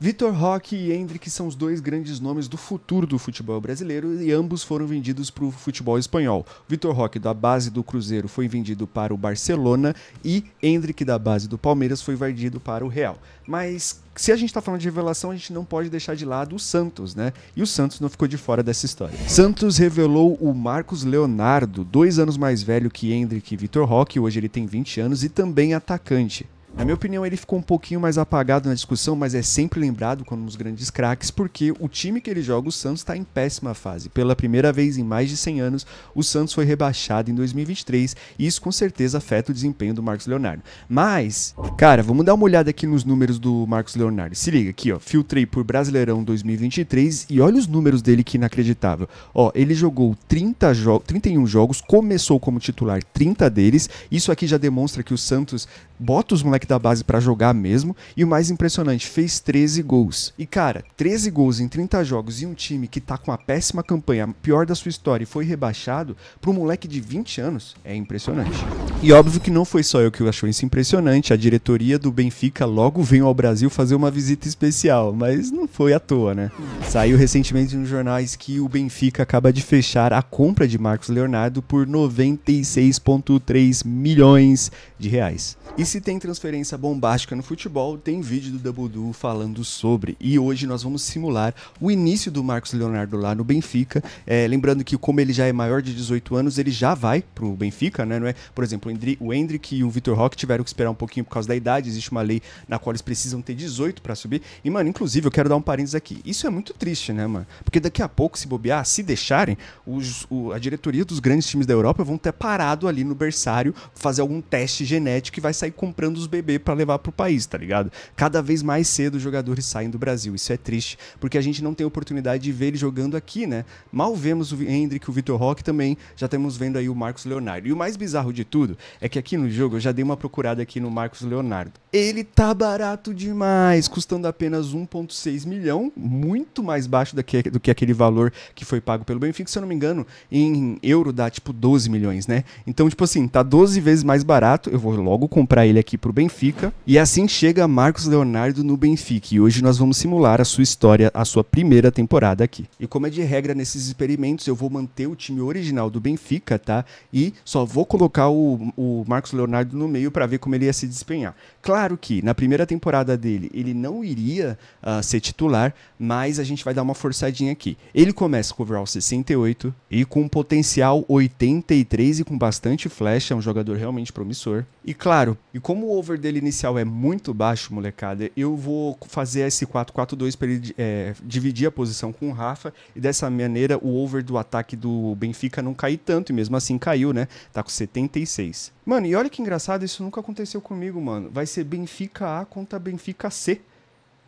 Vitor Roque e Hendrick são os dois grandes nomes do futuro do futebol brasileiro e ambos foram vendidos para o futebol espanhol. Vitor Roque, da base do Cruzeiro, foi vendido para o Barcelona e Hendrick, da base do Palmeiras, foi vendido para o Real. Mas se a gente está falando de revelação, a gente não pode deixar de lado o Santos, né? E o Santos não ficou de fora dessa história. Santos revelou o Marcos Leonardo, dois anos mais velho que Hendrick e Vitor Roque, hoje ele tem 20 anos e também atacante. Na minha opinião, ele ficou um pouquinho mais apagado na discussão, mas é sempre lembrado como um dos grandes craques, porque o time que ele joga, o Santos, está em péssima fase. Pela primeira vez em mais de 100 anos, o Santos foi rebaixado em 2023 e isso com certeza afeta o desempenho do Marcos Leonardo. Mas, cara, vamos dar uma olhada aqui nos números do Marcos Leonardo. Se liga aqui, ó, filtrei por Brasileirão 2023 e olha os números dele que inacreditável. Ó, ele jogou 30 jo 31 jogos, começou como titular 30 deles. Isso aqui já demonstra que o Santos bota os moleques da base para jogar mesmo. E o mais impressionante, fez 13 gols. E cara, 13 gols em 30 jogos e um time que tá com a péssima campanha, a pior da sua história e foi rebaixado, para um moleque de 20 anos, é impressionante. E óbvio que não foi só eu que achou isso impressionante, a diretoria do Benfica logo veio ao Brasil fazer uma visita especial, mas não foi à toa, né? Saiu recentemente nos jornais que o Benfica acaba de fechar a compra de Marcos Leonardo por 96,3 milhões de reais. E se tem transferência transferência bombástica no futebol, tem vídeo do Double Duo falando sobre. E hoje nós vamos simular o início do Marcos Leonardo lá no Benfica. É, lembrando que, como ele já é maior de 18 anos, ele já vai pro Benfica, né? Não é? Por exemplo, o Hendrick e o Vitor Roque tiveram que esperar um pouquinho por causa da idade. Existe uma lei na qual eles precisam ter 18 para subir. E, mano, inclusive, eu quero dar um parênteses aqui. Isso é muito triste, né, mano? Porque daqui a pouco, se bobear, se deixarem, os, o, a diretoria dos grandes times da Europa vão ter parado ali no berçário fazer algum teste genético e vai sair comprando os para levar pro país, tá ligado? Cada vez mais cedo os jogadores saem do Brasil. Isso é triste, porque a gente não tem oportunidade de ver ele jogando aqui, né? Mal vemos o Hendrick, o Vitor Roque também, já estamos vendo aí o Marcos Leonardo. E o mais bizarro de tudo é que aqui no jogo eu já dei uma procurada aqui no Marcos Leonardo. Ele tá barato demais, custando apenas 1.6 milhão, muito mais baixo do que, do que aquele valor que foi pago pelo Benfica, se eu não me engano, em euro dá tipo 12 milhões, né? Então, tipo assim, tá 12 vezes mais barato, eu vou logo comprar ele aqui pro Benfica Benfica. E assim chega Marcos Leonardo no Benfica. E hoje nós vamos simular a sua história, a sua primeira temporada aqui. E como é de regra nesses experimentos, eu vou manter o time original do Benfica, tá? E só vou colocar o, o Marcos Leonardo no meio para ver como ele ia se despenhar. Claro que na primeira temporada dele ele não iria uh, ser titular, mas a gente vai dar uma forçadinha aqui. Ele começa com o overall 68 e com um potencial 83 e com bastante flecha, é um jogador realmente promissor. E claro, e como o over dele inicial é muito baixo, molecada, eu vou fazer esse 4-4-2 para ele é, dividir a posição com o Rafa e dessa maneira o over do ataque do Benfica não cair tanto e mesmo assim caiu, né? Tá com 76. Mano, e olha que engraçado, isso nunca aconteceu comigo, mano. Vai ser Benfica A contra Benfica C.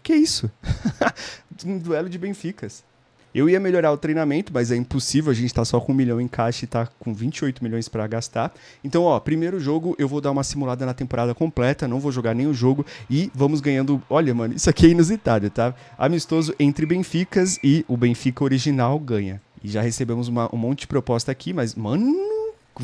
Que isso? um duelo de Benficas. Eu ia melhorar o treinamento, mas é impossível, a gente tá só com um milhão em caixa e tá com 28 milhões para gastar. Então, ó, primeiro jogo eu vou dar uma simulada na temporada completa, não vou jogar nenhum jogo e vamos ganhando. Olha, mano, isso aqui é inusitado, tá? Amistoso entre Benficas e o Benfica original ganha. E já recebemos uma, um monte de proposta aqui, mas, mano,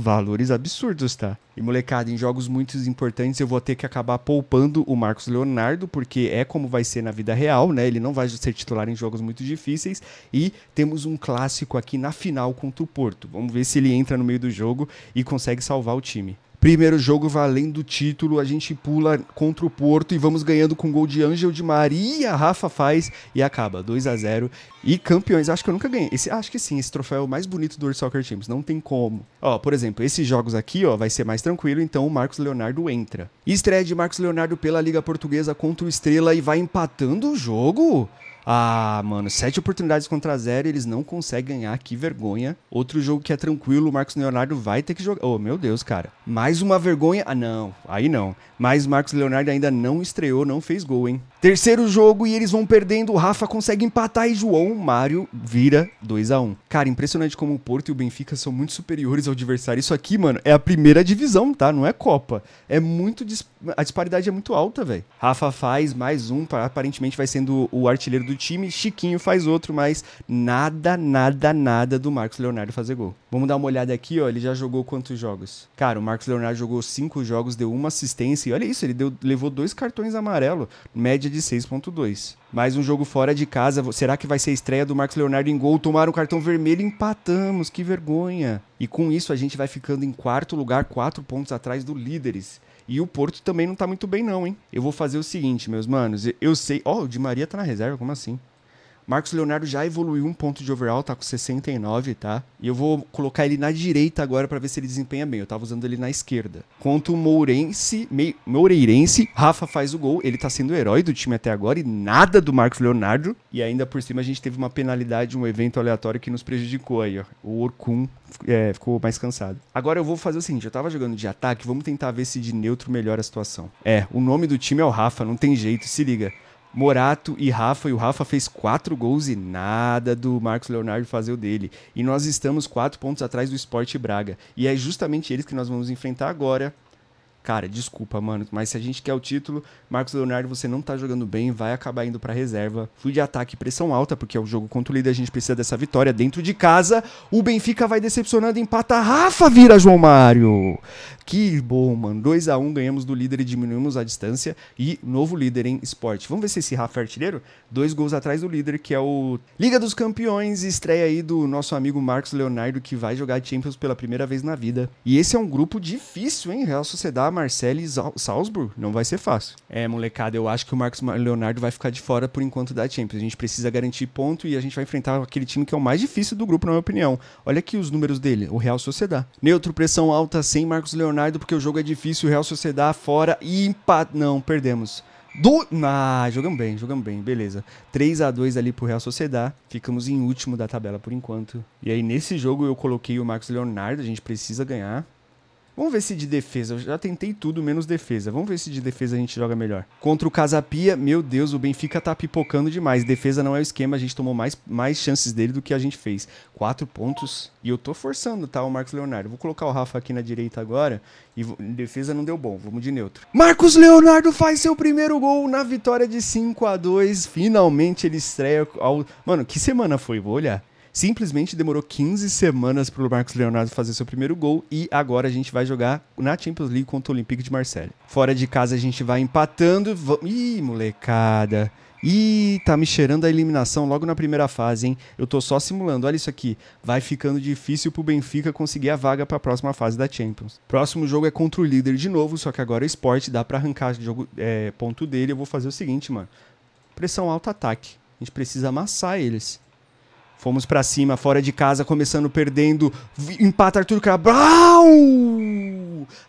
valores absurdos, tá? E molecada, em jogos muito importantes eu vou ter que acabar poupando o Marcos Leonardo, porque é como vai ser na vida real, né? Ele não vai ser titular em jogos muito difíceis. E temos um clássico aqui na final contra o Porto. Vamos ver se ele entra no meio do jogo e consegue salvar o time. Primeiro jogo valendo título, a gente pula contra o Porto e vamos ganhando com gol de Ângelo de Maria, Rafa faz e acaba 2 a 0 e campeões. Acho que eu nunca ganhei. Esse, acho que sim, esse troféu é o mais bonito do World Soccer Champions, não tem como. Ó, por exemplo, esses jogos aqui, ó, vai ser mais tranquilo, então o Marcos Leonardo entra. Estreia de Marcos Leonardo pela Liga Portuguesa contra o Estrela e vai empatando o jogo. Ah, mano, sete oportunidades contra zero, eles não conseguem ganhar, que vergonha. Outro jogo que é tranquilo, o Marcos Leonardo vai ter que jogar. Oh, meu Deus, cara. Mais uma vergonha. Ah, não, aí não. Mas Marcos Leonardo ainda não estreou, não fez gol, hein? Terceiro jogo e eles vão perdendo, o Rafa consegue empatar e João Mário vira 2 a 1 Cara, impressionante como o Porto e o Benfica são muito superiores ao adversário. Isso aqui, mano, é a primeira divisão, tá? Não é Copa. É muito. Dis... A disparidade é muito alta, velho. Rafa faz mais um, aparentemente vai sendo o artilheiro do time. Chiquinho faz outro, mas nada, nada, nada do Marcos Leonardo fazer gol. Vamos dar uma olhada aqui, ó. Ele já jogou quantos jogos? Cara, o Marcos Leonardo jogou cinco jogos, deu uma assistência. E olha isso, ele deu... levou dois cartões amarelo. Média média de 6.2. Mais um jogo fora de casa, será que vai ser a estreia do Marcos Leonardo em gol? Tomaram um cartão vermelho, empatamos, que vergonha. E com isso a gente vai ficando em quarto lugar, quatro pontos atrás do líderes. E o Porto também não tá muito bem não, hein? Eu vou fazer o seguinte, meus manos, eu sei... Ó, oh, o Di Maria tá na reserva, como assim? Marcos Leonardo já evoluiu um ponto de overall, tá com 69, tá? E eu vou colocar ele na direita agora para ver se ele desempenha bem. Eu tava usando ele na esquerda. Quanto o Mourense, Moureirense, Rafa faz o gol. Ele tá sendo o herói do time até agora e nada do Marcos Leonardo. E ainda por cima a gente teve uma penalidade, um evento aleatório que nos prejudicou aí, ó. O Orkun é, ficou mais cansado. Agora eu vou fazer o seguinte: eu tava jogando de ataque, vamos tentar ver se de neutro melhora a situação. É, o nome do time é o Rafa, não tem jeito, se liga. Morato e Rafa, e o Rafa fez quatro gols e nada do Marcos Leonardo fazer o dele. E nós estamos quatro pontos atrás do Sport Braga. E é justamente eles que nós vamos enfrentar agora Cara, desculpa, mano, mas se a gente quer o título, Marcos Leonardo, você não tá jogando bem, vai acabar indo pra reserva. Fui de ataque pressão alta, porque é o jogo contra o líder, a gente precisa dessa vitória dentro de casa. O Benfica vai decepcionando, empata. Rafa vira João Mário. Que bom, mano. 2 a 1 um, ganhamos do líder e diminuímos a distância. E novo líder em esporte. Vamos ver se esse Rafa é artilheiro? Dois gols atrás do líder, que é o Liga dos Campeões. Estreia aí do nosso amigo Marcos Leonardo, que vai jogar Champions pela primeira vez na vida. E esse é um grupo difícil, hein? Real Sociedade, Marcelo e Salzburg, não vai ser fácil. É, molecada, eu acho que o Marcos Leonardo vai ficar de fora por enquanto da Champions. A gente precisa garantir ponto e a gente vai enfrentar aquele time que é o mais difícil do grupo, na minha opinião. Olha aqui os números dele, o Real Sociedad. Neutro, pressão alta sem Marcos Leonardo, porque o jogo é difícil, o Real Sociedad fora e empate. Não, perdemos. Do... Ah, jogamos bem, jogamos bem, beleza. 3 a 2 ali pro Real Sociedad. Ficamos em último da tabela por enquanto. E aí, nesse jogo, eu coloquei o Marcos Leonardo. A gente precisa ganhar. Vamos ver se de defesa. Eu já tentei tudo menos defesa. Vamos ver se de defesa a gente joga melhor. Contra o Casapia, meu Deus, o Benfica tá pipocando demais. Defesa não é o esquema, a gente tomou mais, mais chances dele do que a gente fez. Quatro pontos. E eu tô forçando, tá, o Marcos Leonardo. Vou colocar o Rafa aqui na direita agora. E defesa não deu bom, vamos de neutro. Marcos Leonardo faz seu primeiro gol na vitória de 5 a 2 Finalmente ele estreia ao... Mano, que semana foi? Vou olhar. Simplesmente demorou 15 semanas para o Marcos Leonardo fazer seu primeiro gol e agora a gente vai jogar na Champions League contra o Olympique de Marseille. Fora de casa a gente vai empatando. V... Ih, molecada. Ih, tá me cheirando a eliminação logo na primeira fase, hein? Eu tô só simulando. Olha isso aqui. Vai ficando difícil pro Benfica conseguir a vaga para a próxima fase da Champions. Próximo jogo é contra o líder de novo, só que agora é esporte, dá para arrancar jogo, é, ponto dele. Eu vou fazer o seguinte, mano. Pressão alta, ataque. A gente precisa amassar eles. Fomos para cima, fora de casa, começando perdendo. Empata Arthur Cabral!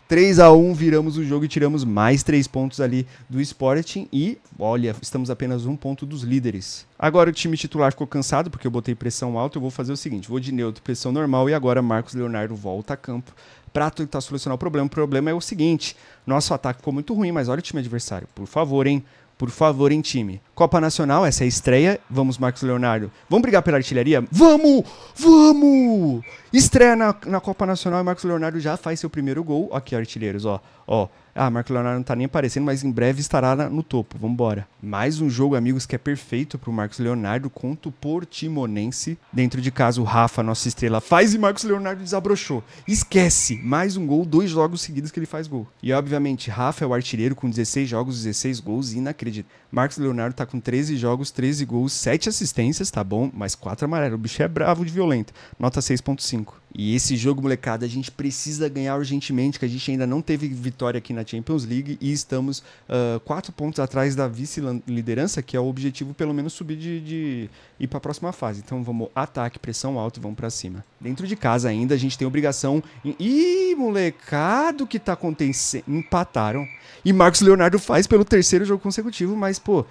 3 a 1 viramos o jogo e tiramos mais três pontos ali do Sporting. E, olha, estamos apenas um ponto dos líderes. Agora o time titular ficou cansado, porque eu botei pressão alta. Eu vou fazer o seguinte: vou de neutro, pressão normal, e agora Marcos Leonardo volta a campo para tentar solucionar o problema. O problema é o seguinte: nosso ataque ficou muito ruim, mas olha o time adversário. Por favor, hein? Por favor, em time. Copa Nacional, essa é a estreia. Vamos, Marcos Leonardo. Vamos brigar pela artilharia? Vamos! Vamos! Estreia na, na Copa Nacional e Marcos Leonardo já faz seu primeiro gol. Aqui, artilheiros, ó. Ó, ah, Marco Leonardo não tá nem aparecendo, mas em breve estará no topo. Vambora. Mais um jogo, amigos, que é perfeito pro Marcos Leonardo contra o Portimonense. Dentro de casa, o Rafa, nossa estrela, faz e Marcos Leonardo desabrochou. Esquece! Mais um gol, dois jogos seguidos que ele faz gol. E obviamente, Rafa é o artilheiro com 16 jogos, 16 gols, inacreditável. Marcos Leonardo tá com 13 jogos, 13 gols, 7 assistências, tá bom? Mas 4 amarelo. O bicho é bravo de violento. Nota 6.5. E esse jogo, molecada, a gente precisa ganhar urgentemente, que a gente ainda não teve vitória aqui na Champions League e estamos uh, quatro pontos atrás da vice-liderança, que é o objetivo, pelo menos, subir de, de ir para a próxima fase. Então vamos ataque, pressão alta, vamos para cima. Dentro de casa ainda, a gente tem obrigação. Em... Ih, molecado, o que tá acontecendo? Empataram. E Marcos Leonardo faz pelo terceiro jogo consecutivo, mas pô,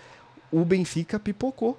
o Benfica pipocou.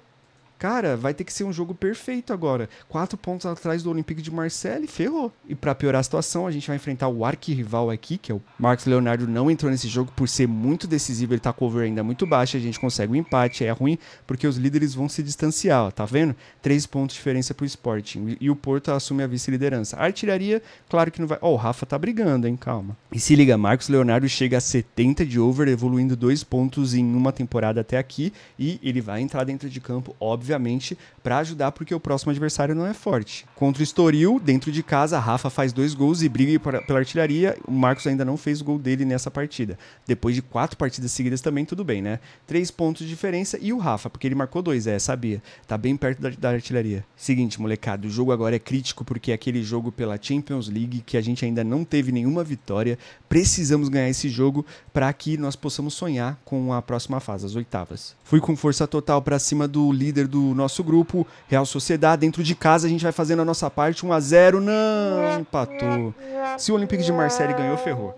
Cara, vai ter que ser um jogo perfeito agora. Quatro pontos atrás do Olympique de Marseille, ferrou. E para piorar a situação, a gente vai enfrentar o arquirrival aqui, que é o Marcos Leonardo, não entrou nesse jogo por ser muito decisivo, ele tá com o over ainda muito baixo, a gente consegue o um empate, é ruim, porque os líderes vão se distanciar, ó, tá vendo? Três pontos de diferença pro Sporting. E o Porto assume a vice-liderança. Artilharia, claro que não vai... Ó, oh, o Rafa tá brigando, hein? Calma. E se liga, Marcos Leonardo chega a 70 de over, evoluindo dois pontos em uma temporada até aqui, e ele vai entrar dentro de campo, óbvio obviamente, para ajudar porque o próximo adversário não é forte. Contra o Estoril, dentro de casa, Rafa faz dois gols e briga pela artilharia. O Marcos ainda não fez o gol dele nessa partida. Depois de quatro partidas seguidas também, tudo bem, né? Três pontos de diferença e o Rafa, porque ele marcou dois, é, sabia. Tá bem perto da, da artilharia. Seguinte, molecada, o jogo agora é crítico porque é aquele jogo pela Champions League que a gente ainda não teve nenhuma vitória. Precisamos ganhar esse jogo para que nós possamos sonhar com a próxima fase, as oitavas. Fui com força total para cima do líder do do nosso grupo, Real Sociedade. Dentro de casa a gente vai fazendo a nossa parte. 1 a 0 não, empatou. Se o Olympique de Marseille ganhou, ferrou.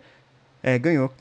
É, ganhou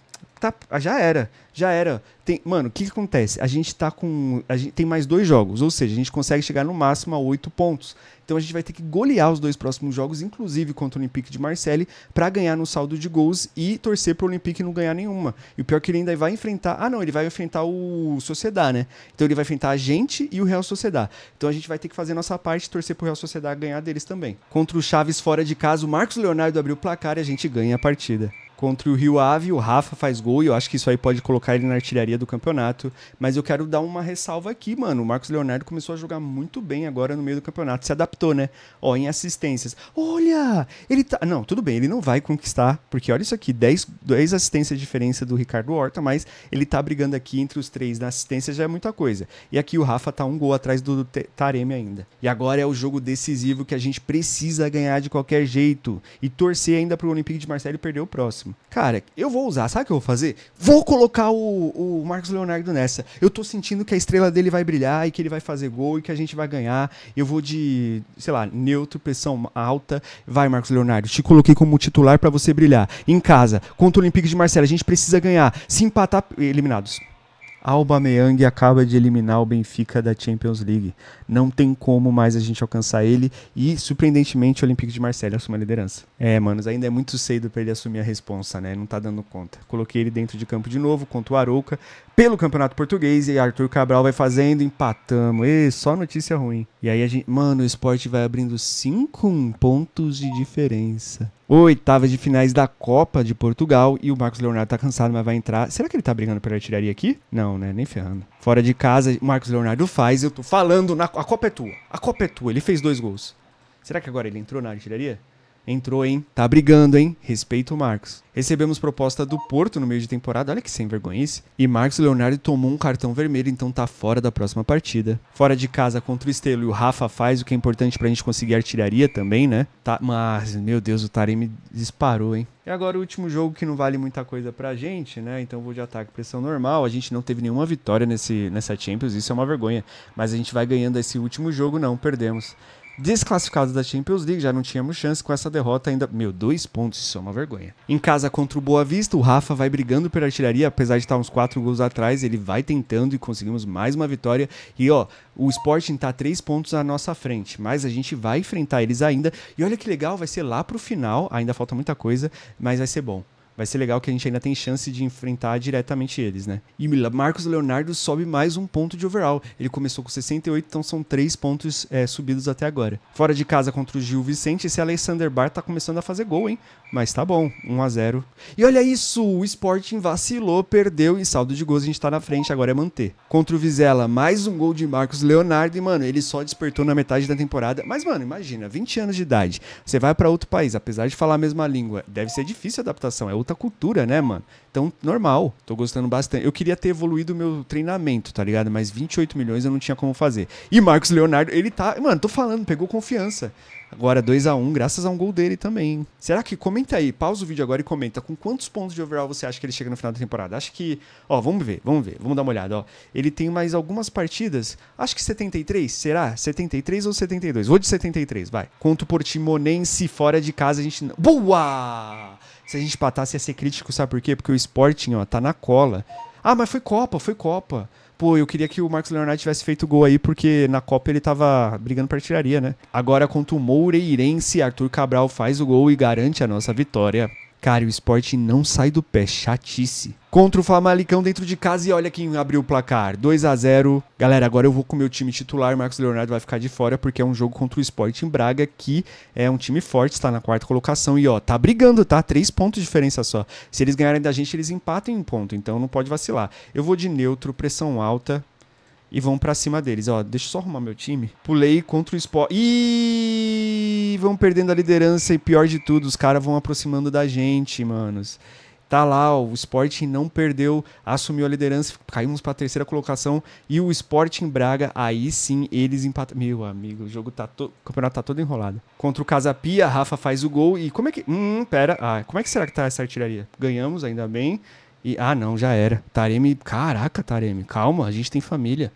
tá, já era. Já era. Tem, mano, o que, que, acontece? A gente tá com. A gente tem mais dois jogos, ou seja, a gente consegue chegar no máximo a oito pontos. Então a gente vai ter que golear os dois próximos jogos, inclusive contra o Olympique de Marseille, para ganhar no saldo de gols e torcer pro Olympique não ganhar nenhuma. E o pior é que ele ainda vai enfrentar. Ah, não, ele vai enfrentar o Sociedad, né? Então ele vai enfrentar a gente e o Real Sociedad. Então a gente vai ter que fazer a nossa parte, torcer pro Real Sociedad ganhar deles também. Contra o Chaves fora de casa, o Marcos Leonardo abriu o placar e a gente ganha a partida contra o Rio Ave. O Rafa faz gol e eu acho que isso aí pode colocar ele na artilharia do campeonato. Mas eu quero dar uma ressalva aqui, mano. O Marcos Leonardo começou a jogar muito bem agora no meio do campeonato. Se adaptou, né? Ó, em assistências. Olha! Ele tá. Não, tudo bem, ele não vai conquistar, porque olha isso aqui: 10, 10 assistências de diferença do Ricardo Horta, mas ele tá brigando aqui entre os três na assistência já é muita coisa. E aqui o Rafa tá um gol atrás do Taremi ainda. E agora é o jogo decisivo que a gente precisa ganhar de qualquer jeito e torcer ainda pro Olympique de Marseille perder o próximo. Cara, eu vou usar, sabe o que eu vou fazer? Vou colocar o, o Marcos Leonardo nessa. Eu tô sentindo que a estrela dele vai brilhar e que ele vai fazer gol e que a gente vai ganhar. Eu vou de, sei lá, neutro, pressão alta. Vai, Marcos Leonardo, te coloquei como titular para você brilhar. Em casa, contra o Olympique de Marselha, a gente precisa ganhar. Se empatar, eliminados. Alba Meyang acaba de eliminar o Benfica da Champions League. Não tem como mais a gente alcançar ele. E, surpreendentemente, o Olympique de Marseille assume a liderança. É, manos, ainda é muito cedo para ele assumir a responsa, né? Não tá dando conta. Coloquei ele dentro de campo de novo contra o Arouca pelo Campeonato Português. E Arthur Cabral vai fazendo, empatamos. E só notícia ruim. E aí a gente. Mano, o esporte vai abrindo 5 pontos de diferença. Oitavas de finais da Copa de Portugal. E o Marcos Leonardo tá cansado, mas vai entrar. Será que ele tá brigando pela artilharia aqui? Não, né? Nem ferrando. Fora de casa, Marcos Leonardo faz. Eu tô falando, na... a Copa é tua. A Copa é tua. Ele fez dois gols. Será que agora ele entrou na artilharia? Entrou, hein? Tá brigando, hein? Respeita o Marcos. Recebemos proposta do Porto no meio de temporada, olha que sem vergonhice. E Marcos Leonardo tomou um cartão vermelho, então tá fora da próxima partida. Fora de casa contra o Estelo e o Rafa faz o que é importante pra gente conseguir artilharia também, né? Tá, mas, meu Deus, o Taremi disparou, hein? E agora o último jogo que não vale muita coisa pra gente, né? Então vou de ataque, pressão normal. A gente não teve nenhuma vitória nesse, nessa Champions, isso é uma vergonha. Mas a gente vai ganhando esse último jogo, não, perdemos. Desclassificados da Champions League, já não tínhamos chance com essa derrota ainda. Meu, dois pontos, isso é uma vergonha. Em casa contra o Boa Vista, o Rafa vai brigando pela artilharia, apesar de estar uns quatro gols atrás, ele vai tentando e conseguimos mais uma vitória. E ó, o Sporting tá três pontos à nossa frente, mas a gente vai enfrentar eles ainda. E olha que legal, vai ser lá pro final, ainda falta muita coisa, mas vai ser bom vai ser legal que a gente ainda tem chance de enfrentar diretamente eles, né? E Marcos Leonardo sobe mais um ponto de overall. Ele começou com 68, então são três pontos é, subidos até agora. Fora de casa contra o Gil Vicente, esse Alexander Bar tá começando a fazer gol, hein? Mas tá bom, 1 a 0 E olha isso, o Sporting vacilou, perdeu e saldo de gols a gente tá na frente, agora é manter. Contra o Vizela, mais um gol de Marcos Leonardo e, mano, ele só despertou na metade da temporada. Mas, mano, imagina, 20 anos de idade, você vai para outro país, apesar de falar a mesma língua, deve ser difícil a adaptação, é outra cultura, né, mano? Então, normal, tô gostando bastante. Eu queria ter evoluído o meu treinamento, tá ligado? Mas 28 milhões eu não tinha como fazer. E Marcos Leonardo, ele tá, mano, tô falando, pegou confiança. Agora 2 a 1 um, graças a um gol dele também. Será que comenta aí, pausa o vídeo agora e comenta com quantos pontos de overall você acha que ele chega no final da temporada? Acho que, ó, vamos ver, vamos ver, vamos dar uma olhada, ó. Ele tem mais algumas partidas, acho que 73, será? 73 ou 72? Vou de 73, vai. Contra o Portimonense fora de casa a gente Boa! Se a gente patasse ia ser crítico, sabe por quê? Porque o Sporting, ó, tá na cola. Ah, mas foi Copa, foi Copa pô, eu queria que o Marcos Leonardo tivesse feito gol aí, porque na Copa ele tava brigando pra artilharia, né? Agora contra o Moureirense, Arthur Cabral faz o gol e garante a nossa vitória. Cara, o esporte não sai do pé, chatice contra o Famalicão dentro de casa. E olha quem abriu o placar: 2 a 0 Galera, agora eu vou com o meu time titular. Marcos Leonardo vai ficar de fora porque é um jogo contra o Sporting Braga, que é um time forte, está na quarta colocação. E ó, tá brigando, tá? Três pontos de diferença só. Se eles ganharem da gente, eles empatam em um ponto. Então não pode vacilar. Eu vou de neutro, pressão alta. E vão para cima deles. Ó, deixa eu só arrumar meu time. Pulei contra o Sport. E vão perdendo a liderança. E pior de tudo, os caras vão aproximando da gente, manos tá lá, o Sporting não perdeu, assumiu a liderança, caímos para a terceira colocação e o Sporting Braga, aí sim, eles empataram. Meu amigo, o jogo tá todo, o campeonato tá todo enrolado. Contra o Casapia, Rafa faz o gol e como é que, hum, hum, pera, ah, como é que será que tá essa artilharia? Ganhamos ainda bem. E ah, não, já era. Taremi, caraca, Taremi, calma, a gente tem família.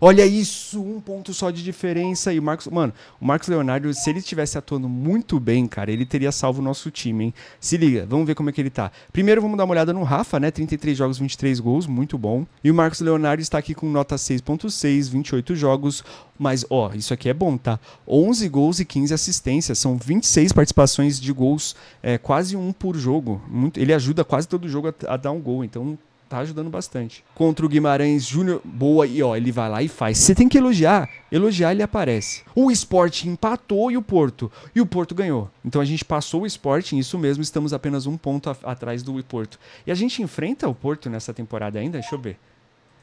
Olha isso, um ponto só de diferença. E o Marcos, mano, o Marcos Leonardo, se ele estivesse atuando muito bem, cara, ele teria salvo o nosso time, hein? Se liga, vamos ver como é que ele tá. Primeiro vamos dar uma olhada no Rafa, né? 33 jogos, 23 gols, muito bom. E o Marcos Leonardo está aqui com nota 6.6, 28 jogos, mas, ó, isso aqui é bom, tá? 11 gols e 15 assistências. São 26 participações de gols, é, quase um por jogo. Muito, ele ajuda quase todo jogo a, a, dar um gol. Então, tá ajudando bastante. Contra o Guimarães Júnior, boa, e ó, ele vai lá e faz. Você tem que elogiar. Elogiar, ele aparece. O esporte empatou e o Porto. E o Porto ganhou. Então a gente passou o esporte, isso mesmo, estamos apenas um ponto atrás do Porto. E a gente enfrenta o Porto nessa temporada ainda? Deixa eu ver.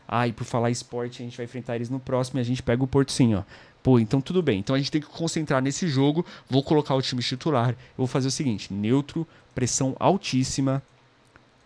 Ah, e por falar esporte, a gente vai enfrentar eles no próximo e a gente pega o Porto sim, ó. Pô, então tudo bem. Então a gente tem que concentrar nesse jogo. Vou colocar o time titular. Eu vou fazer o seguinte: neutro, pressão altíssima,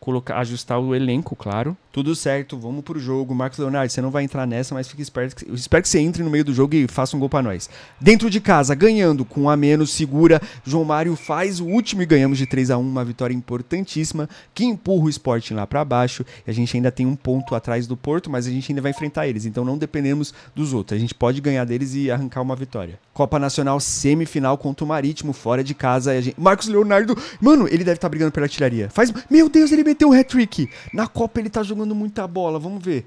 colocar, ajustar o elenco, claro, tudo certo, vamos pro jogo. Marcos Leonardo, você não vai entrar nessa, mas fica esperto. Que, espero que você entre no meio do jogo e faça um gol para nós. Dentro de casa, ganhando com a menos, segura. João Mário faz o último e ganhamos de 3 a 1 uma vitória importantíssima que empurra o esporte lá para baixo. E a gente ainda tem um ponto atrás do Porto, mas a gente ainda vai enfrentar eles, então não dependemos dos outros. A gente pode ganhar deles e arrancar uma vitória. Copa Nacional semifinal contra o Marítimo, fora de casa. Gente... Marcos Leonardo, mano, ele deve estar tá brigando pela artilharia. Faz... Meu Deus, ele meteu um hat-trick. Na Copa ele tá jogando jogando muita bola, vamos ver.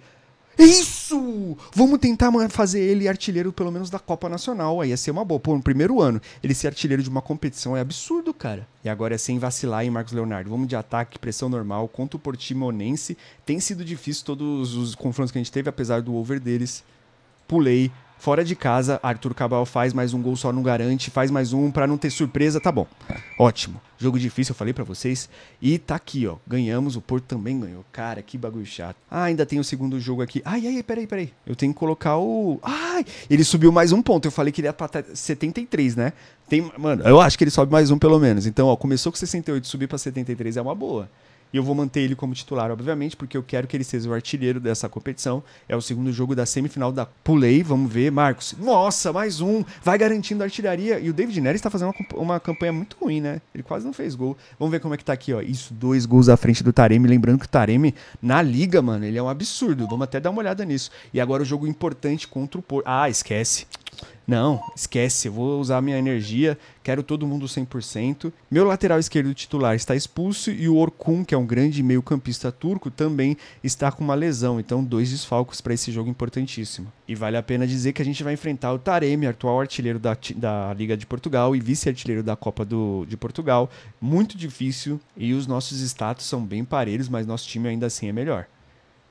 Isso! Vamos tentar fazer ele artilheiro pelo menos da Copa Nacional. Aí ia ser uma boa. Pô, no primeiro ano, ele ser artilheiro de uma competição é absurdo, cara. E agora é sem vacilar, em Marcos Leonardo? Vamos de ataque, pressão normal, contra o Portimonense. Tem sido difícil todos os confrontos que a gente teve, apesar do over deles. Pulei, Fora de casa, Arthur Cabral faz mais um gol só não garante, faz mais um para não ter surpresa, tá bom. Ótimo. Jogo difícil, eu falei para vocês. E tá aqui, ó. Ganhamos, o Porto também ganhou. Cara, que bagulho chato. Ah, ainda tem o segundo jogo aqui. Ai, ai, peraí, peraí. Eu tenho que colocar o. Ai! Ele subiu mais um ponto. Eu falei que ele ia pra 73, né? Tem... Mano, eu acho que ele sobe mais um pelo menos. Então, ó, começou com 68, subir pra 73 é uma boa. E eu vou manter ele como titular, obviamente, porque eu quero que ele seja o artilheiro dessa competição. É o segundo jogo da semifinal da Pulei. Vamos ver, Marcos. Nossa, mais um. Vai garantindo a artilharia. E o David Neres está fazendo uma, uma, campanha muito ruim, né? Ele quase não fez gol. Vamos ver como é que tá aqui, ó. Isso, dois gols à frente do Taremi. Lembrando que o Taremi, na liga, mano, ele é um absurdo. Vamos até dar uma olhada nisso. E agora o jogo importante contra o Porto. Ah, esquece. Não, esquece, eu vou usar minha energia, quero todo mundo 100%. Meu lateral esquerdo titular está expulso e o Orkun, que é um grande meio-campista turco, também está com uma lesão. Então, dois desfalques para esse jogo importantíssimo. E vale a pena dizer que a gente vai enfrentar o Taremi, atual artilheiro da, da Liga de Portugal e vice-artilheiro da Copa do, de Portugal. Muito difícil e os nossos status são bem parelhos, mas nosso time ainda assim é melhor.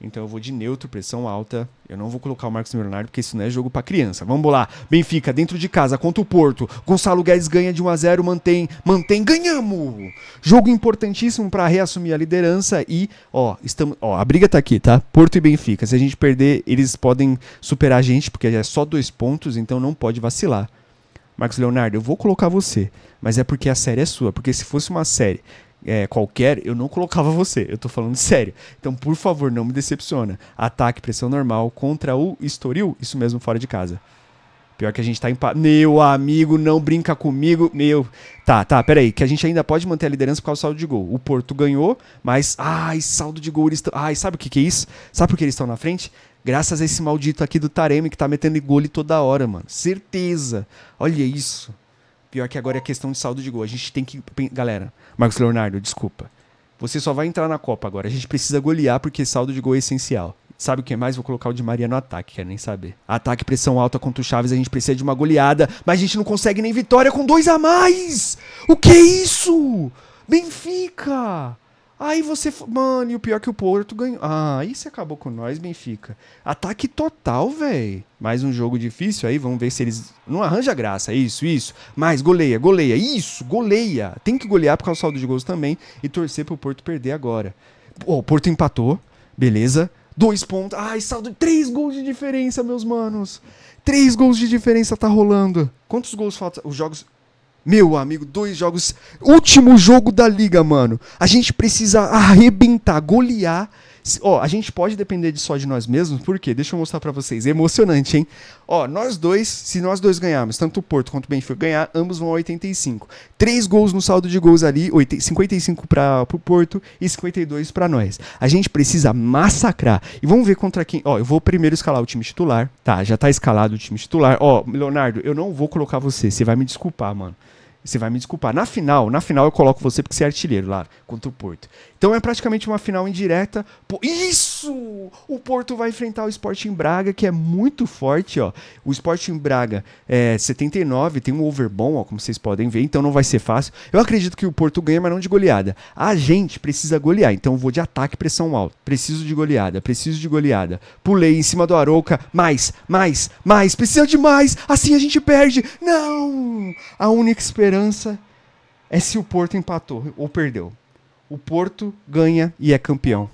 Então eu vou de neutro, pressão alta. Eu não vou colocar o Marcos Leonardo, porque isso não é jogo para criança. Vamos lá. Benfica, dentro de casa, contra o Porto. Gonçalo Guedes ganha de 1 a 0 mantém, mantém, ganhamos! Jogo importantíssimo para reassumir a liderança e, ó, estamos, ó, a briga tá aqui, tá? Porto e Benfica. Se a gente perder, eles podem superar a gente, porque é só dois pontos, então não pode vacilar. Marcos Leonardo, eu vou colocar você, mas é porque a série é sua, porque se fosse uma série é, qualquer, eu não colocava você. Eu tô falando sério. Então, por favor, não me decepciona. Ataque, pressão normal contra o Estoril, isso mesmo, fora de casa. Pior que a gente tá empatado. Meu amigo, não brinca comigo. Meu. Tá, tá, peraí. Que a gente ainda pode manter a liderança por causa do saldo de gol. O Porto ganhou, mas. Ai, saldo de gol. Eles estão. Ai, sabe o que, que é isso? Sabe por que eles estão na frente? Graças a esse maldito aqui do Taremi que tá metendo gole toda hora, mano. Certeza. Olha isso. Pior que agora é questão de saldo de gol. A gente tem que. Galera, Marcos Leonardo, desculpa. Você só vai entrar na Copa agora. A gente precisa golear porque saldo de gol é essencial. Sabe o que mais? Vou colocar o de Maria no ataque, quero nem saber. Ataque, pressão alta contra o Chaves, a gente precisa de uma goleada, mas a gente não consegue nem vitória com dois a mais! O que é isso? Benfica! Aí você. Mano, e o pior é que o Porto ganhou. Ah, aí você acabou com nós, Benfica. Ataque total, velho. Mais um jogo difícil aí, vamos ver se eles. Não arranja graça, isso, isso. Mas goleia, goleia, isso, goleia. Tem que golear por causa do saldo de gols também e torcer pro Porto perder agora. o Porto empatou, beleza. Dois pontos. Ai, saldo. Três gols de diferença, meus manos. Três gols de diferença tá rolando. Quantos gols falta? Os jogos. Meu amigo, dois jogos. Último jogo da liga, mano. A gente precisa arrebentar, golear Ó, a gente pode depender de só de nós mesmos, por quê? Deixa eu mostrar para vocês. É emocionante, hein? Ó, nós dois, se nós dois ganharmos, tanto o Porto quanto o Benfica ganhar, ambos vão a 85. Três gols no saldo de gols ali, 55 para o Porto e 52 para nós. A gente precisa massacrar. E vamos ver contra quem. Ó, eu vou primeiro escalar o time titular. Tá, já tá escalado o time titular. Ó, Leonardo, eu não vou colocar você. Você vai me desculpar, mano. Você vai me desculpar. Na final, na final eu coloco você porque você é artilheiro lá contra o Porto. Então é praticamente uma final indireta. Isso! O Porto vai enfrentar o Sporting Braga, que é muito forte, ó. O Sporting Braga é 79, tem um over bom, ó, como vocês podem ver, então não vai ser fácil. Eu acredito que o Porto ganha, mas não de goleada. A gente precisa golear, então eu vou de ataque, pressão alta. Preciso de goleada, preciso de goleada. Pulei em cima do Arouca, mais, mais, mais, precisa de mais, assim a gente perde. Não! A única esperança é se o Porto empatou ou perdeu o Porto ganha e é campeão.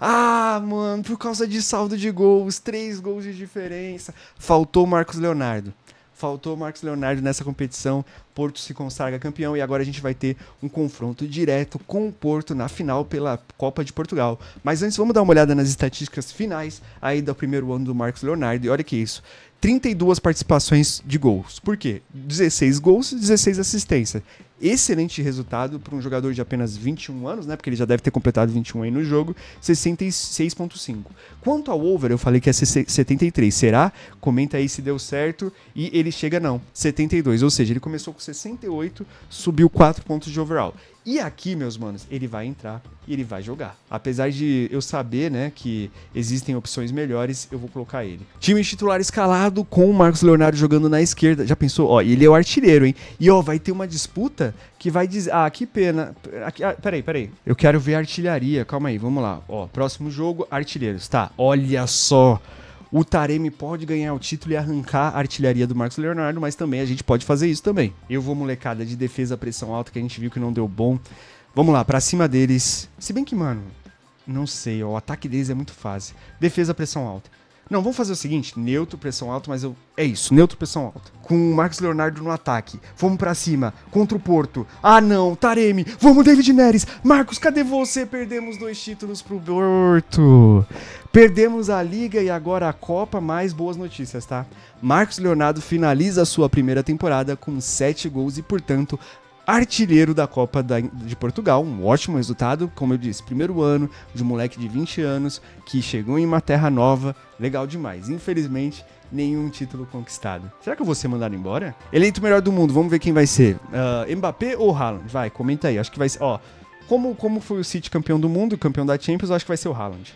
Ah, mano, por causa de saldo de gols, três gols de diferença. Faltou Marcos Leonardo. Faltou Marcos Leonardo nessa competição. Porto se consagra campeão e agora a gente vai ter um confronto direto com o Porto na final pela Copa de Portugal. Mas antes, vamos dar uma olhada nas estatísticas finais aí do primeiro ano do Marcos Leonardo. E olha que isso: 32 participações de gols. Por quê? 16 gols e 16 assistências. Excelente resultado para um jogador de apenas 21 anos, né? Porque ele já deve ter completado 21 aí no jogo, 66.5. Quanto ao over, eu falei que é 73, será? Comenta aí se deu certo e ele chega não, 72, ou seja, ele começou com 68, subiu 4 pontos de overall. E aqui, meus manos, ele vai entrar e ele vai jogar. Apesar de eu saber, né, que existem opções melhores, eu vou colocar ele. Time titular escalado com o Marcos Leonardo jogando na esquerda. Já pensou? Ó, ele é o artilheiro, hein? E ó, vai ter uma disputa que vai dizer, ah, que pena. Aqui, ah, peraí, peraí. Eu quero ver artilharia. Calma aí, vamos lá. Ó, próximo jogo, artilheiros. Tá. Olha só o Taremi pode ganhar o título e arrancar a artilharia do Marcos Leonardo, mas também a gente pode fazer isso também. Eu vou molecada de defesa, pressão alta, que a gente viu que não deu bom. Vamos lá, pra cima deles. Se bem que, mano, não sei, ó, o ataque deles é muito fácil. Defesa, pressão alta. Não, vamos fazer o seguinte: neutro, pressão alta, mas eu. É isso, neutro, pressão alta. Com o Marcos Leonardo no ataque. Vamos para cima, contra o Porto. Ah, não, Taremi. Vamos, David Neres. Marcos, cadê você? Perdemos dois títulos pro Porto. Perdemos a Liga e agora a Copa. Mais boas notícias, tá? Marcos Leonardo finaliza a sua primeira temporada com sete gols e, portanto, artilheiro da Copa da, de Portugal, um ótimo resultado, como eu disse, primeiro ano de um moleque de 20 anos que chegou em uma terra nova, legal demais. Infelizmente, nenhum título conquistado. Será que eu vou ser mandado embora? Eleito melhor do mundo, vamos ver quem vai ser. Uh, Mbappé ou Haaland? Vai, comenta aí. Acho que vai ser. Ó, como, como foi o City campeão do mundo, campeão da Champions, acho que vai ser o Haaland.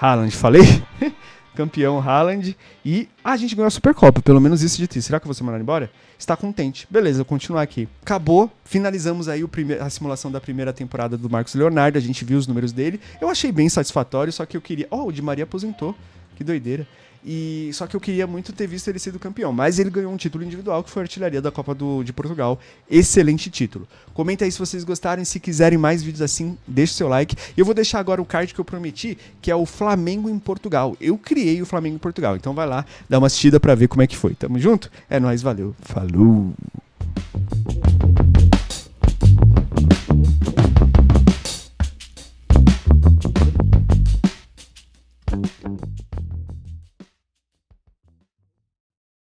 Haaland, falei? campeão Haaland. E a gente ganhou a Supercopa, pelo menos isso de ti. Será que você vai embora? Está contente. Beleza, vou continuar aqui. Acabou, finalizamos aí o a simulação da primeira temporada do Marcos Leonardo, a gente viu os números dele. Eu achei bem satisfatório, só que eu queria... Oh, o Di Maria aposentou. Que doideira. E só que eu queria muito ter visto ele sido campeão, mas ele ganhou um título individual que foi a artilharia da Copa do, de Portugal. Excelente título. Comenta aí se vocês gostaram, se quiserem mais vídeos assim, deixe seu like. E eu vou deixar agora o card que eu prometi, que é o Flamengo em Portugal. Eu criei o Flamengo em Portugal, então vai lá, dá uma assistida para ver como é que foi. Tamo junto? É nós, valeu. Falou.